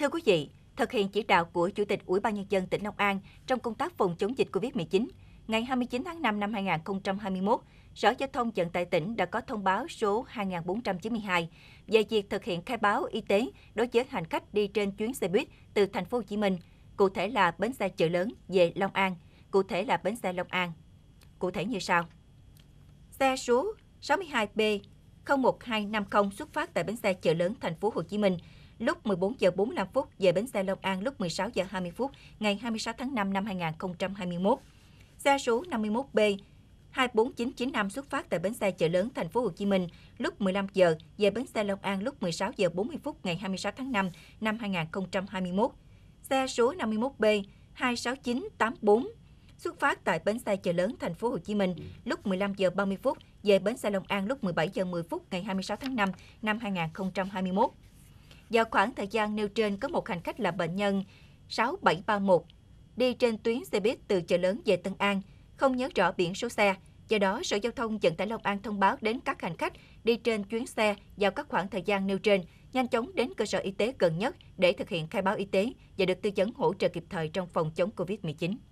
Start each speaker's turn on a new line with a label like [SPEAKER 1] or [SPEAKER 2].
[SPEAKER 1] Thưa quý vị, thực hiện chỉ đạo của Chủ tịch Ủy ban Nhân dân tỉnh Long An trong công tác phòng chống dịch COVID-19, ngày 29 tháng 5 năm 2021, Sở Giao thông Vận tải tỉnh đã có thông báo số 2492 về việc thực hiện khai báo y tế đối với hành khách đi trên chuyến xe buýt từ thành phố Hồ Chí Minh, cụ thể là bến xe chợ lớn về Long An, cụ thể là bến xe Long An. Cụ thể như sau. Xe số 62B 01250 xuất phát tại bến xe chợ lớn thành phố Hồ Chí Minh lúc 14 giờ 45 phút về bến xe Long An lúc 16 giờ 20 phút ngày 26 tháng 5 năm 2021. Xe số 51B 24995 xuất phát tại bến xe chợ lớn thành phố Hồ Chí Minh lúc 15 giờ về bến xe Long An lúc 16 giờ 40 phút ngày 26 tháng 5 năm 2021. Xe số 51B 26984 xuất phát tại bến xe chợ lớn thành phố Hồ Chí Minh lúc 15 giờ 30 phút về bến xe Long An lúc 17 giờ 10 phút ngày 26 tháng 5 năm 2021 do khoảng thời gian nêu trên có một hành khách là bệnh nhân 6731 đi trên tuyến xe buýt từ chợ lớn về Tân An, không nhớ rõ biển số xe. Do đó, Sở Giao thông Vận tải Long An thông báo đến các hành khách đi trên chuyến xe vào các khoảng thời gian nêu trên, nhanh chóng đến cơ sở y tế gần nhất để thực hiện khai báo y tế và được tư vấn hỗ trợ kịp thời trong phòng chống COVID-19.